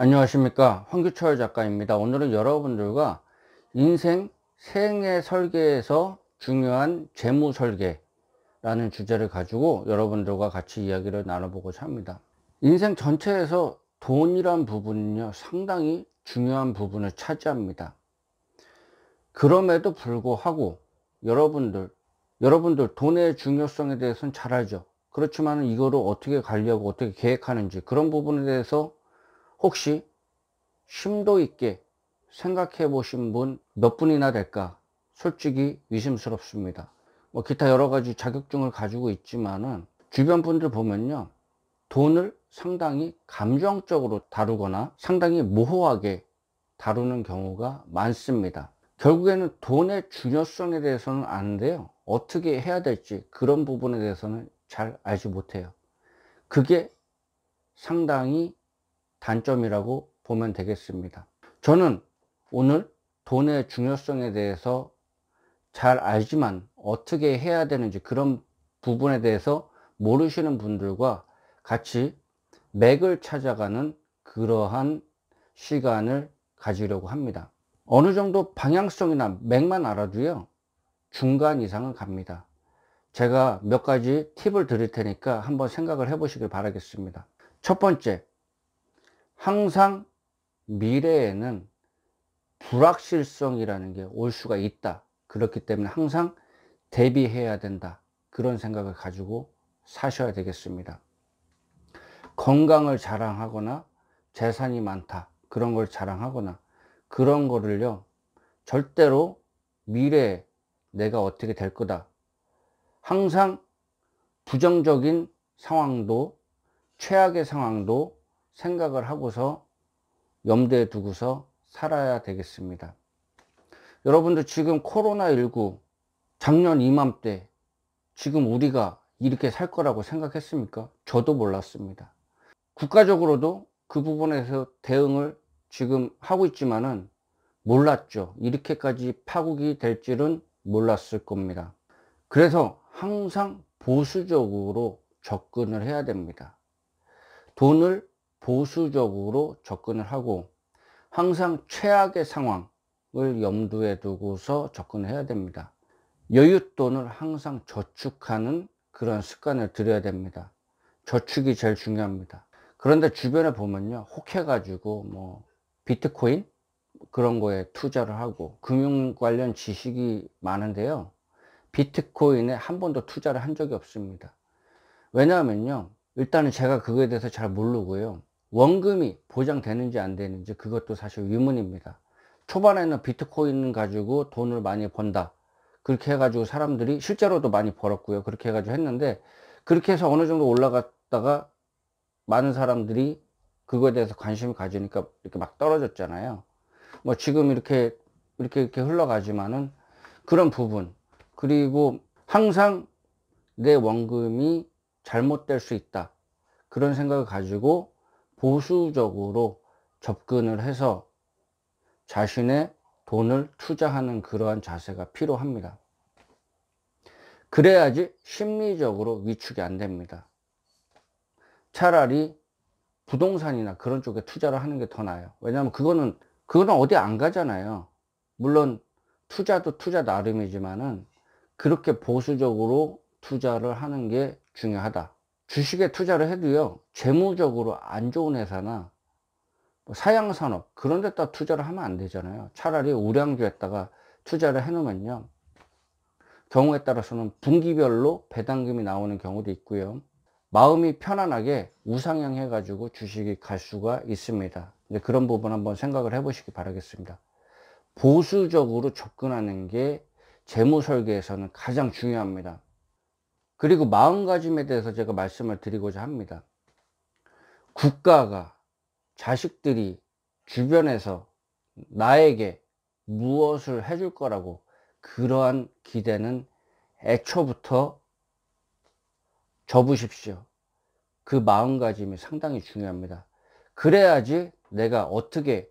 안녕하십니까 황규철 작가입니다 오늘은 여러분들과 인생 생애 설계에서 중요한 재무 설계 라는 주제를 가지고 여러분들과 같이 이야기를 나눠보고자 합니다 인생 전체에서 돈이란 부분은요 상당히 중요한 부분을 차지합니다 그럼에도 불구하고 여러분들 여러분들 돈의 중요성에 대해서는 잘 알죠 그렇지만 이거를 어떻게 가려고 어떻게 계획하는지 그런 부분에 대해서 혹시 심도 있게 생각해 보신 분 몇 분이나 될까? 솔직히 의심스럽습니다. 뭐 기타 여러 가지 자격증을 가지고 있지만은 주변 분들 보면요. 돈을 상당히 감정적으로 다루거나 상당히 모호하게 다루는 경우가 많습니다. 결국에는 돈의 중요성에 대해서는 아는데요. 어떻게 해야 될지 그런 부분에 대해서는 잘 알지 못해요. 그게 상당히 단점이라고 보면 되겠습니다. 저는 오늘 돈의 중요성에 대해서 잘 알지만 어떻게 해야 되는지 그런 부분에 대해서 모르시는 분들과 같이 맥을 찾아가는 그러한 시간을 가지려고 합니다. 어느 정도 방향성이나 맥만 알아도요, 중간 이상은 갑니다. 제가 몇 가지 팁을 드릴 테니까 한번 생각을 해 보시길 바라겠습니다. 첫 번째, 항상 미래에는 불확실성이라는 게 올 수가 있다. 그렇기 때문에 항상 대비해야 된다. 그런 생각을 가지고 사셔야 되겠습니다. 건강을 자랑하거나 재산이 많다. 그런 걸 자랑하거나 그런 거를요. 절대로 미래에 내가 어떻게 될 거다. 항상 부정적인 상황도 최악의 상황도 생각을 하고서 염두에 두고서 살아야 되겠습니다. 여러분들 지금 코로나19 작년 이맘때 지금 우리가 이렇게 살 거라고 생각했습니까? 저도 몰랐습니다. 국가적으로도 그 부분에서 대응을 지금 하고 있지만은 몰랐죠. 이렇게까지 파국이 될 줄은 몰랐을 겁니다. 그래서 항상 보수적으로 접근을 해야 됩니다. 돈을 보수적으로 접근을 하고 항상 최악의 상황을 염두에 두고서 접근해야 됩니다. 여윳돈을 항상 저축하는 그런 습관을 들여야 됩니다. 저축이 제일 중요합니다. 그런데 주변에 보면요. 혹해가지고 뭐 비트코인 그런 거에 투자를 하고 금융 관련 지식이 많은데요. 비트코인에 한 번도 투자를 한 적이 없습니다. 왜냐하면요. 일단은 제가 그거에 대해서 잘 모르고요. 원금이 보장되는지 안 되는지 그것도 사실 의문입니다. 초반에는 비트코인 가지고 돈을 많이 번다. 그렇게 해가지고 사람들이 실제로도 많이 벌었고요. 그렇게 해가지고 했는데 그렇게 해서 어느 정도 올라갔다가 많은 사람들이 그거에 대해서 관심을 가지니까 이렇게 막 떨어졌잖아요. 뭐 지금 이렇게 이렇게 이렇게 흘러가지만은 그런 부분 그리고 항상 내 원금이 잘못될 수 있다 그런 생각을 가지고 보수적으로 접근을 해서 자신의 돈을 투자하는 그러한 자세가 필요합니다. 그래야지 심리적으로 위축이 안 됩니다. 차라리 부동산이나 그런 쪽에 투자를 하는 게 더 나아요. 왜냐하면 그거는, 그거는 어디 안 가잖아요. 물론 투자도 투자 나름이지만은 그렇게 보수적으로 투자를 하는 게 중요하다. 주식에 투자를 해도요, 재무적으로 안 좋은 회사나 뭐 사양산업 그런 데다 투자를 하면 안 되잖아요. 차라리 우량주에다가 투자를 해놓으면요. 경우에 따라서는 분기별로 배당금이 나오는 경우도 있고요. 마음이 편안하게 우상향 해가지고 주식이 갈 수가 있습니다. 이제 그런 부분 한번 생각을 해보시기 바라겠습니다. 보수적으로 접근하는 게 재무 설계에서는 가장 중요합니다. 그리고 마음가짐에 대해서 제가 말씀을 드리고자 합니다. 국가가 자식들이 주변에서 나에게 무엇을 해줄 거라고 그러한 기대는 애초부터 접으십시오. 그 마음가짐이 상당히 중요합니다. 그래야지 내가 어떻게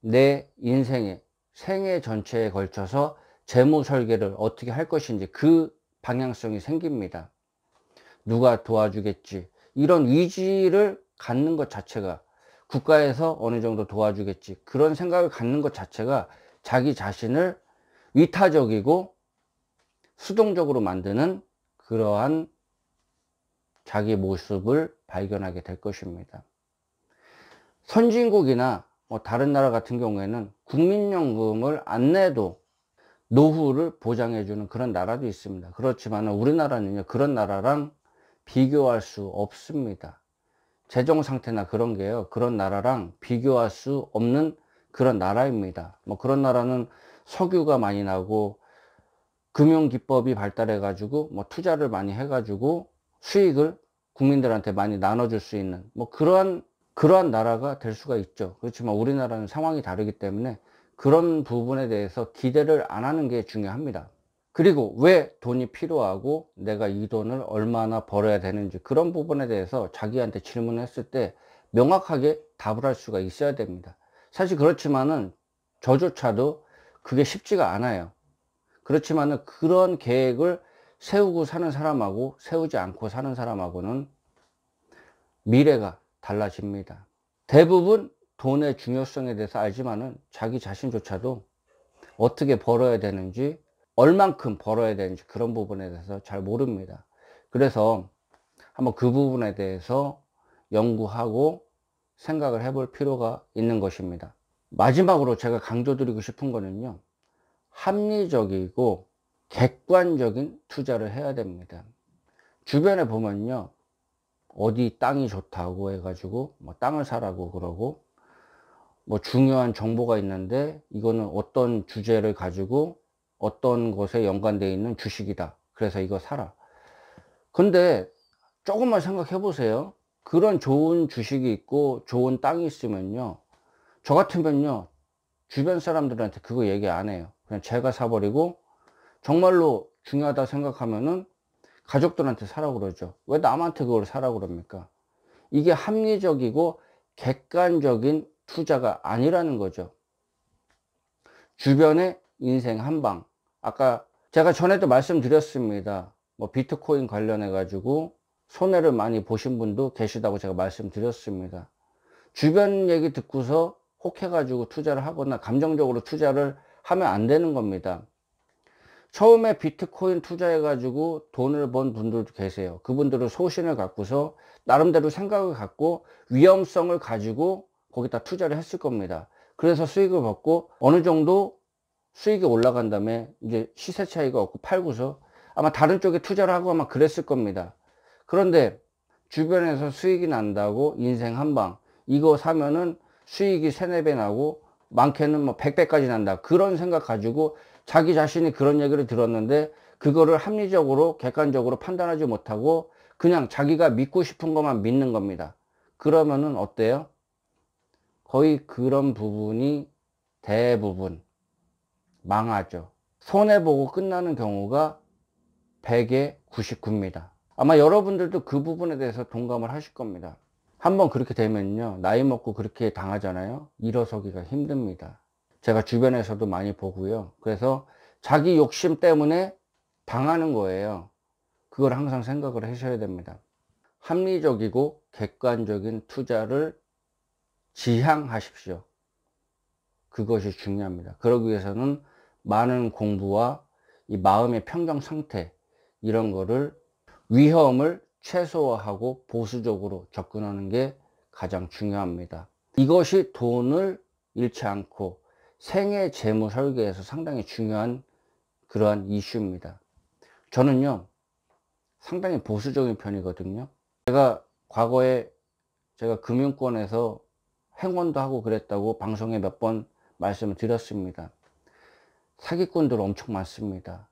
내 인생에 생애 전체에 걸쳐서 재무 설계를 어떻게 할 것인지 그 방향성이 생깁니다. 누가 도와주겠지. 이런 의지를 갖는 것 자체가 국가에서 어느 정도 도와주겠지. 그런 생각을 갖는 것 자체가 자기 자신을 위타적이고 수동적으로 만드는 그러한 자기 모습을 발견하게 될 것입니다. 선진국이나 뭐 다른 나라 같은 경우에는 국민연금을 안 내도 노후를 보장해주는 그런 나라도 있습니다. 그렇지만 우리나라는요, 그런 나라랑 비교할 수 없습니다. 재정 상태나 그런 게요, 그런 나라랑 비교할 수 없는 그런 나라입니다. 뭐 그런 나라는 석유가 많이 나고, 금융기법이 발달해가지고, 뭐 투자를 많이 해가지고, 수익을 국민들한테 많이 나눠줄 수 있는, 뭐 그러한, 그러한 나라가 될 수가 있죠. 그렇지만 우리나라는 상황이 다르기 때문에 그런 부분에 대해서 기대를 안 하는 게 중요합니다. 그리고 왜 돈이 필요하고 내가 이 돈을 얼마나 벌어야 되는지 그런 부분에 대해서 자기한테 질문했을 때 명확하게 답을 할 수가 있어야 됩니다. 사실 그렇지만은 저조차도 그게 쉽지가 않아요. 그렇지만은 그런 계획을 세우고 사는 사람하고 세우지 않고 사는 사람하고는 미래가 달라집니다. 대부분 돈의 중요성에 대해서 알지만은 자기 자신조차도 어떻게 벌어야 되는지 얼만큼 벌어야 되는지 그런 부분에 대해서 잘 모릅니다. 그래서 한번 그 부분에 대해서 연구하고 생각을 해볼 필요가 있는 것입니다. 마지막으로 제가 강조드리고 싶은 거는요. 합리적이고 객관적인 투자를 해야 됩니다. 주변에 보면요. 어디 땅이 좋다고 해가지고 뭐 땅을 사라고 그러고 뭐 중요한 정보가 있는데 이거는 어떤 주제를 가지고 어떤 것에 연관되어 있는 주식이다. 그래서 이거 사라. 근데 조금만 생각해 보세요. 그런 좋은 주식이 있고 좋은 땅이 있으면요. 저 같으면요. 주변 사람들한테 그거 얘기 안 해요. 그냥 제가 사버리고 정말로 중요하다 생각하면은 가족들한테 사라고 그러죠. 왜 남한테 그걸 사라고 그럽니까? 이게 합리적이고 객관적인 투자가 아니라는 거죠. 주변의 인생 한방. 아까 제가 전에도 말씀드렸습니다. 뭐 비트코인 관련해 가지고 손해를 많이 보신 분도 계시다고 제가 말씀드렸습니다. 주변 얘기 듣고서 혹해 가지고 투자를 하거나 감정적으로 투자를 하면 안 되는 겁니다. 처음에 비트코인 투자해 가지고 돈을 번 분들도 계세요. 그분들은 소신을 갖고서 나름대로 생각을 갖고 위험성을 가지고 거기다 투자를 했을 겁니다. 그래서 수익을 받고 어느 정도 수익이 올라간 다음에 이제 시세 차이가 없고 팔고서 아마 다른 쪽에 투자를 하고 아마 그랬을 겁니다. 그런데 주변에서 수익이 난다고 인생 한방 이거 사면은 수익이 세네 배 나고 많게는 뭐 100배까지 난다 그런 생각 가지고 자기 자신이 그런 얘기를 들었는데 그거를 합리적으로 객관적으로 판단하지 못하고 그냥 자기가 믿고 싶은 것만 믿는 겁니다 그러면은 어때요? 거의 그런 부분이 대부분 망하죠. 손해보고 끝나는 경우가 100에 99입니다. 아마 여러분들도 그 부분에 대해서 동감을 하실 겁니다. 한번 그렇게 되면요. 나이 먹고 그렇게 당하잖아요. 일어서기가 힘듭니다. 제가 주변에서도 많이 보고요. 그래서 자기 욕심 때문에 당하는 거예요. 그걸 항상 생각을 하셔야 됩니다. 합리적이고 객관적인 투자를 지향하십시오. 그것이 중요합니다. 그러기 위해서는 많은 공부와 이 마음의 평정 상태 이런 거를 위험을 최소화하고 보수적으로 접근하는 게 가장 중요합니다. 이것이 돈을 잃지 않고 생애 재무 설계에서 상당히 중요한 그러한 이슈입니다. 저는요, 상당히 보수적인 편이거든요. 제가 과거에 제가 금융권에서 행원도 하고 그랬다고 방송에 몇 번 말씀을 드렸습니다. 사기꾼들 엄청 많습니다.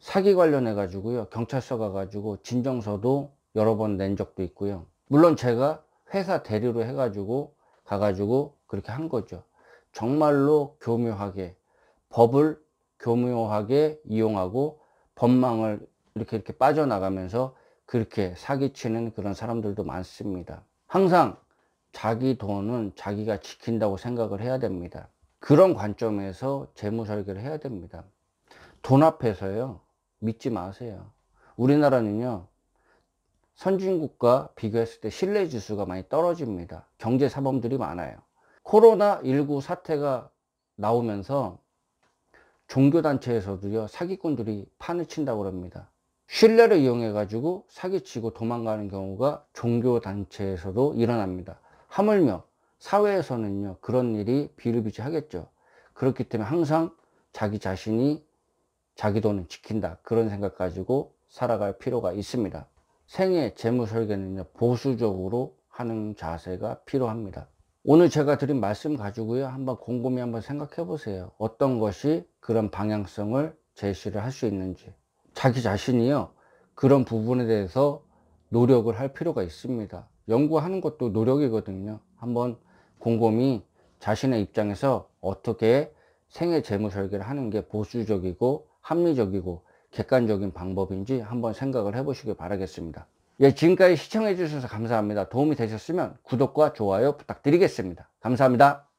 사기 관련해 가지고요. 경찰서 가 가지고 진정서도 여러 번 낸 적도 있고요. 물론 제가 회사 대리로 해 가지고 가 가지고 그렇게 한 거죠. 정말로 교묘하게 법을 교묘하게 이용하고 법망을 이렇게 이렇게 빠져나가면서 그렇게 사기치는 그런 사람들도 많습니다. 항상 자기 돈은 자기가 지킨다고 생각을 해야 됩니다. 그런 관점에서 재무 설계를 해야 됩니다. 돈 앞에서요. 믿지 마세요. 우리나라는요. 선진국과 비교했을 때 신뢰 지수가 많이 떨어집니다. 경제 사범들이 많아요. 코로나19 사태가 나오면서 종교단체에서도요, 사기꾼들이 판을 친다고 합니다. 신뢰를 이용해가지고 사기치고 도망가는 경우가 종교단체에서도 일어납니다. 하물며 사회에서는요, 그런 일이 비일비재하겠죠. 그렇기 때문에 항상 자기 자신이 자기 돈을 지킨다. 그런 생각 가지고 살아갈 필요가 있습니다. 생애 재무 설계는요, 보수적으로 하는 자세가 필요합니다. 오늘 제가 드린 말씀 가지고요, 한번 곰곰이 한번 생각해 보세요. 어떤 것이 그런 방향성을 제시를 할 수 있는지. 자기 자신이요, 그런 부분에 대해서 노력을 할 필요가 있습니다. 연구하는 것도 노력이거든요. 한번 곰곰이 자신의 입장에서 어떻게 생애 재무 설계를 하는 게 보수적이고 합리적이고 객관적인 방법인지 한번 생각을 해보시길 바라겠습니다. 예, 지금까지 시청해주셔서 감사합니다. 도움이 되셨으면 구독과 좋아요 부탁드리겠습니다. 감사합니다.